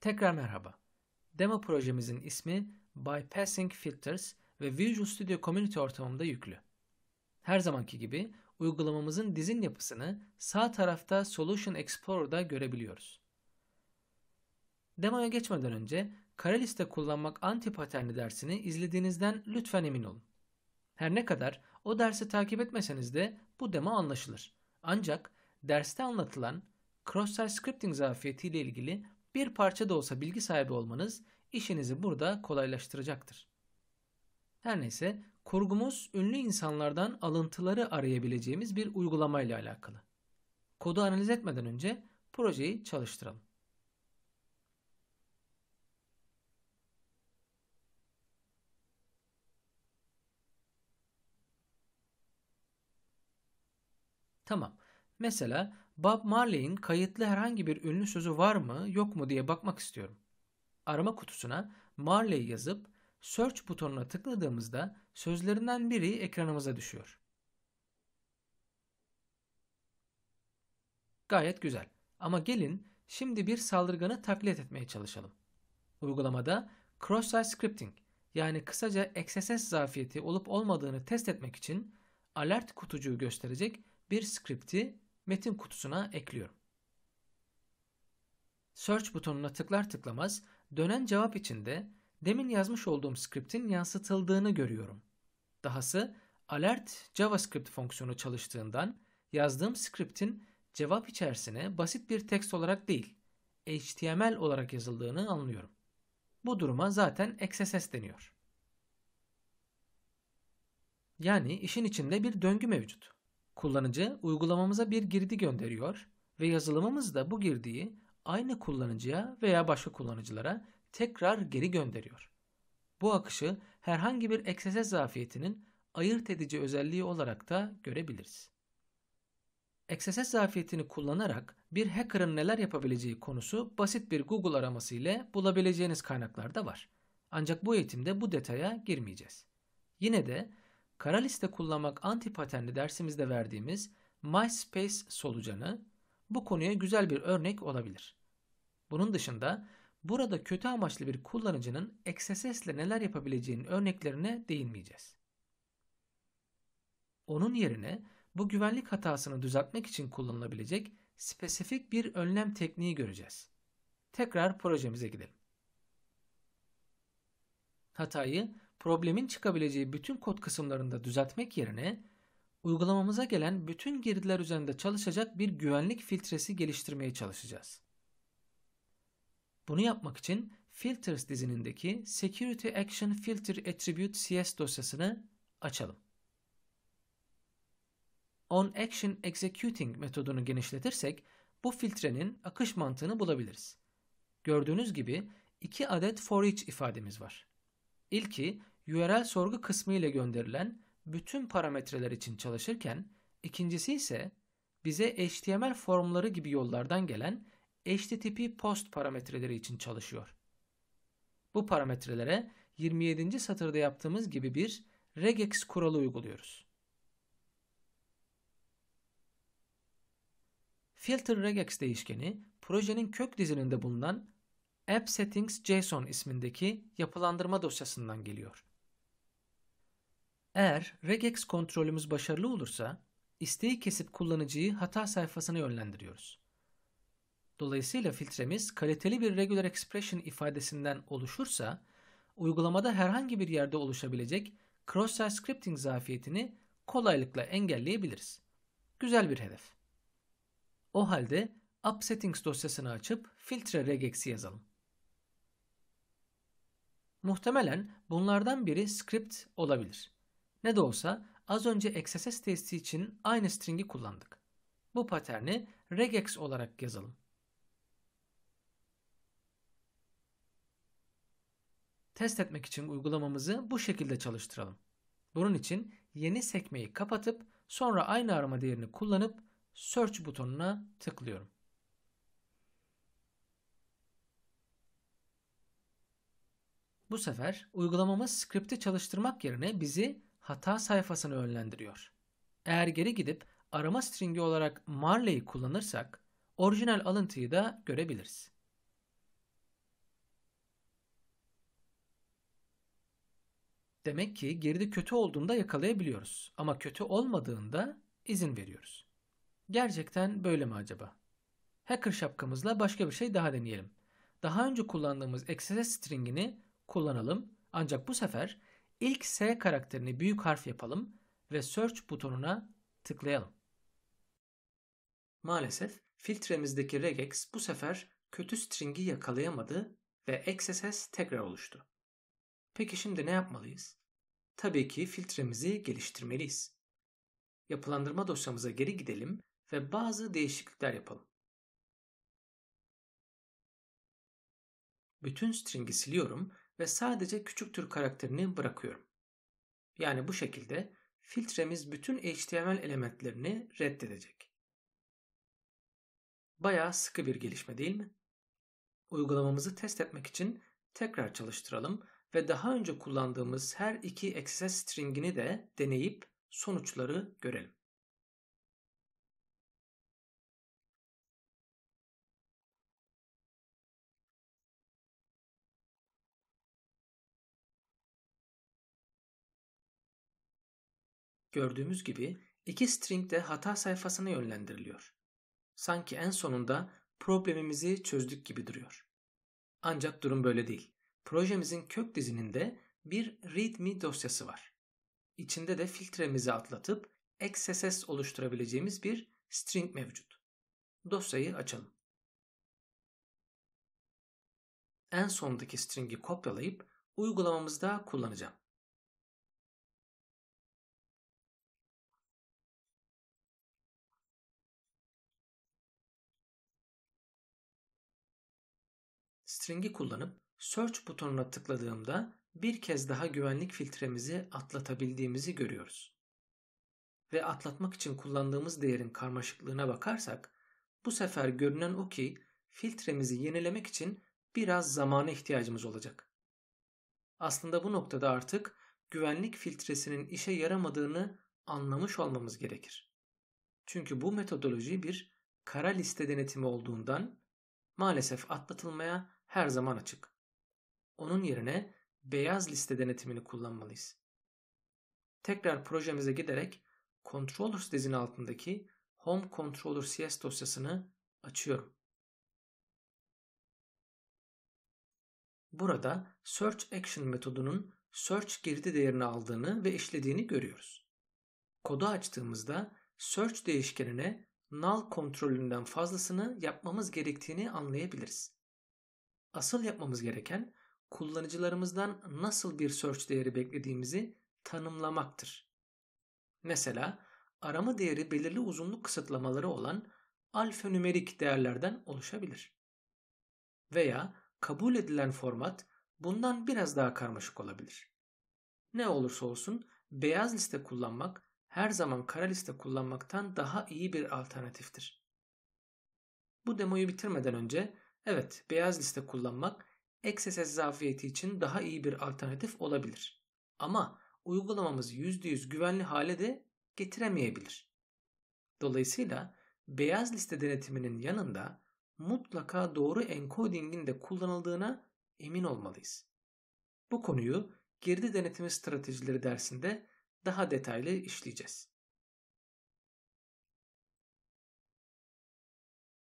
Tekrar merhaba. Demo projemizin ismi Bypassing Filters ve Visual Studio Community ortamında yüklü. Her zamanki gibi uygulamamızın dizin yapısını sağ tarafta Solution Explorer'da görebiliyoruz. Demoya geçmeden önce kare liste kullanmak anti paterni dersini izlediğinizden lütfen emin olun. Her ne kadar o dersi takip etmeseniz de bu demo anlaşılır. Ancak derste anlatılan cross-site scripting zafiyeti ile ilgili bir parça da olsa bilgi sahibi olmanız işinizi burada kolaylaştıracaktır. Her neyse, kurgumuz ünlü insanlardan alıntıları arayabileceğimiz bir uygulamayla alakalı. Kodu analiz etmeden önce projeyi çalıştıralım. Tamam. Mesela Bob Marley'in kayıtlı herhangi bir ünlü sözü var mı yok mu diye bakmak istiyorum. Arama kutusuna Marley yazıp Search butonuna tıkladığımızda sözlerinden biri ekranımıza düşüyor. Gayet güzel. Ama gelin şimdi bir saldırganı taklit etmeye çalışalım. Uygulamada cross-site scripting yani kısaca XSS zafiyeti olup olmadığını test etmek için alert kutucuğu gösterecek bir skripti metin kutusuna ekliyorum. Search butonuna tıklar tıklamaz dönen cevap içinde demin yazmış olduğum skriptin yansıtıldığını görüyorum. Dahası alert JavaScript fonksiyonu çalıştığından yazdığım skriptin cevap içerisine basit bir tekst olarak değil, HTML olarak yazıldığını anlıyorum. Bu duruma zaten XSS deniyor. Yani işin içinde bir döngü mevcut. Kullanıcı uygulamamıza bir girdi gönderiyor ve yazılımımız da bu girdiyi aynı kullanıcıya veya başka kullanıcılara tekrar geri gönderiyor. Bu akışı herhangi bir XSS zafiyetinin ayırt edici özelliği olarak da görebiliriz. XSS zafiyetini kullanarak bir hacker'ın neler yapabileceği konusu basit bir Google araması ile bulabileceğiniz kaynaklarda var. Ancak bu eğitimde bu detaya girmeyeceğiz. Yine de kara liste kullanmak anti patenli dersimizde verdiğimiz MySpace solucanı bu konuya güzel bir örnek olabilir. Bunun dışında burada kötü amaçlı bir kullanıcının XSS ile neler yapabileceğinin örneklerine değinmeyeceğiz. Onun yerine bu güvenlik hatasını düzeltmek için kullanılabilecek spesifik bir önlem tekniği göreceğiz. Tekrar projemize gidelim. Hatayı problemin çıkabileceği bütün kod kısımlarında düzeltmek yerine uygulamamıza gelen bütün girdiler üzerinde çalışacak bir güvenlik filtresi geliştirmeye çalışacağız. Bunu yapmak için Filters dizinindeki Security Action Filter Attribute CS dosyasını açalım. On Action Executing metodunu genişletirsek bu filtrenin akış mantığını bulabiliriz. Gördüğünüz gibi iki adet for each ifademiz var. İlki URL sorgu kısmı ile gönderilen bütün parametreler için çalışırken ikincisi ise bize HTML formları gibi yollardan gelen HTTP post parametreleri için çalışıyor. Bu parametrelere 27. satırda yaptığımız gibi bir regex kuralı uyguluyoruz. Filter regex değişkeni projenin kök dizininde bulunan appSettings.json ismindeki yapılandırma dosyasından geliyor. Eğer regex kontrolümüz başarılı olursa isteği kesip kullanıcıyı hata sayfasına yönlendiriyoruz. Dolayısıyla filtremiz kaliteli bir regular expression ifadesinden oluşursa uygulamada herhangi bir yerde oluşabilecek cross-site scripting zafiyetini kolaylıkla engelleyebiliriz. Güzel bir hedef. O halde AppSettings dosyasını açıp filtre regex'i yazalım. Muhtemelen bunlardan biri script olabilir. Ne de olsa az önce XSS testi için aynı string'i kullandık. Bu paterni regex olarak yazalım. Test etmek için uygulamamızı bu şekilde çalıştıralım. Bunun için yeni sekmeyi kapatıp sonra aynı arama değerini kullanıp search butonuna tıklıyorum. Bu sefer uygulamamız skripti çalıştırmak yerine bizi hata sayfasını önlendiriyor. Eğer geri gidip arama stringi olarak Marley'i kullanırsak orijinal alıntıyı da görebiliriz. Demek ki geride kötü olduğunda yakalayabiliyoruz ama kötü olmadığında izin veriyoruz. Gerçekten böyle mi acaba? Hacker şapkamızla başka bir şey daha deneyelim. Daha önce kullandığımız XSS stringini kullanalım ancak bu sefer İlk S karakterini büyük harf yapalım ve search butonuna tıklayalım. Maalesef filtremizdeki regex bu sefer kötü stringi yakalayamadı ve XSS tekrar oluştu. Peki şimdi ne yapmalıyız? Tabii ki filtremizi geliştirmeliyiz. Yapılandırma dosyamıza geri gidelim ve bazı değişiklikler yapalım. Bütün stringi siliyorum ve sadece küçük tür karakterini bırakıyorum. Yani bu şekilde filtremiz bütün HTML elementlerini reddedecek. Bayağı sıkı bir gelişme değil mi? Uygulamamızı test etmek için tekrar çalıştıralım ve daha önce kullandığımız her iki access stringini de deneyip sonuçları görelim. Gördüğümüz gibi iki string de hata sayfasına yönlendiriliyor. Sanki en sonunda problemimizi çözdük gibi duruyor. Ancak durum böyle değil. Projemizin kök dizininde bir readme dosyası var. İçinde de filtremizi atlatıp XSS oluşturabileceğimiz bir string mevcut. Dosyayı açalım. En sondaki string'i kopyalayıp uygulamamızda kullanacağım. string'i kullanıp search butonuna tıkladığımda bir kez daha güvenlik filtremizi atlatabildiğimizi görüyoruz. Ve atlatmak için kullandığımız değerin karmaşıklığına bakarsak bu sefer görünen o ki filtremizi yenilemek için biraz zamana ihtiyacımız olacak. Aslında bu noktada artık güvenlik filtresinin işe yaramadığını anlamış olmamız gerekir. Çünkü bu metodoloji bir kara liste denetimi olduğundan maalesef atlatılmaya her zaman açık. Onun yerine beyaz liste denetimini kullanmalıyız. Tekrar projemize giderek Controllers dizinin altındaki Home Controller CS dosyasını açıyorum. Burada Search Action metodunun search girdi değerini aldığını ve işlediğini görüyoruz. Kodu açtığımızda search değişkenine null kontrolünden fazlasını yapmamız gerektiğini anlayabiliriz. Asıl yapmamız gereken kullanıcılarımızdan nasıl bir search değeri beklediğimizi tanımlamaktır. Mesela arama değeri belirli uzunluk kısıtlamaları olan alfanümerik değerlerden oluşabilir. Veya kabul edilen format bundan biraz daha karmaşık olabilir. Ne olursa olsun beyaz liste kullanmak her zaman kara liste kullanmaktan daha iyi bir alternatiftir. Bu demoyu bitirmeden önce Evet, beyaz liste kullanmak XSS zafiyeti için daha iyi bir alternatif olabilir. Ama uygulamamızı %100 güvenli hale de getiremeyebilir. Dolayısıyla beyaz liste denetiminin yanında mutlaka doğru encoding'in de kullanıldığına emin olmalıyız. Bu konuyu geride denetimi stratejileri dersinde daha detaylı işleyeceğiz.